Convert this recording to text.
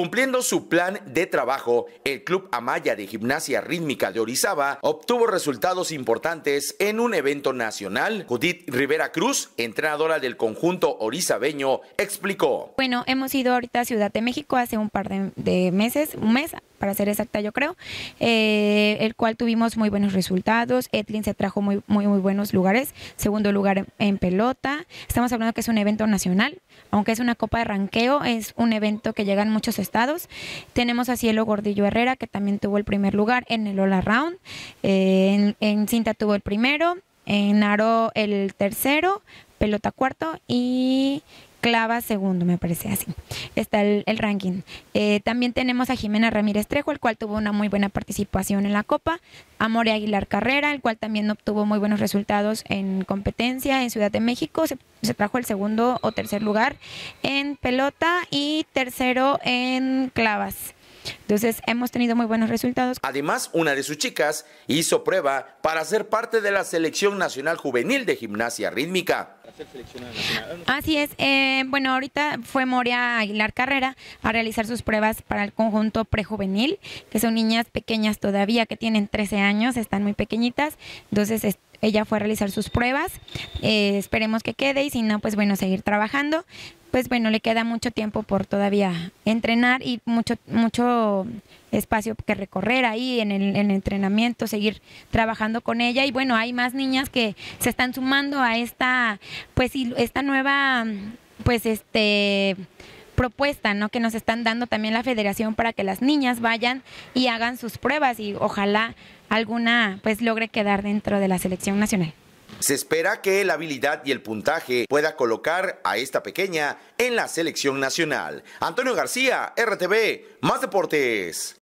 Cumpliendo su plan de trabajo, el Club Amaya de Gimnasia Rítmica de Orizaba obtuvo resultados importantes en un evento nacional. Judith Rivera Cruz, entrenadora del conjunto orizabeño, explicó. Bueno, hemos ido ahorita a Ciudad de México hace un par de, meses, un mes, para ser exacta yo creo, eh, el cual tuvimos muy buenos resultados. Etlin se trajo muy, muy, muy buenos lugares, segundo lugar en, pelota. Estamos hablando que es un evento nacional, aunque es una copa de ranqueo, es un evento que llega en muchos estados. Tenemos a Cielo Gordillo Herrera, que también tuvo el primer lugar en el All Round, eh, en cinta tuvo el primero, en aro el tercero, pelota cuarto y clava segundo, me parece así. Está el, ranking. Eh, también tenemos a Jimena Ramírez Trejo, el cual tuvo una muy buena participación en la Copa. A More Aguilar Carrera, el cual también obtuvo muy buenos resultados en competencia en Ciudad de México. se trajo el segundo o tercer lugar en pelota y tercero en clavas. Entonces hemos tenido muy buenos resultados. Además, una de sus chicas hizo prueba para ser parte de la Selección Nacional Juvenil de Gimnasia Rítmica. Así es. Eh, bueno, ahorita fue Moria Aguilar Carrera a realizar sus pruebas para el conjunto prejuvenil, que son niñas pequeñas todavía, que tienen 13 años, están muy pequeñitas. Entonces, ella fue a realizar sus pruebas, eh, esperemos que quede y si no, pues bueno, seguir trabajando. Pues bueno, le queda mucho tiempo por todavía entrenar y mucho, mucho espacio que recorrer ahí en el, en el entrenamiento, seguir trabajando con ella. Y bueno, hay más niñas que se están sumando a esta, pues esta nueva, pues este propuesta ¿no? que nos están dando también la federación para que las niñas vayan y hagan sus pruebas y ojalá alguna pues logre quedar dentro de la selección nacional. Se espera que la habilidad y el puntaje pueda colocar a esta pequeña en la selección nacional. Antonio García, RTV, Más Deportes.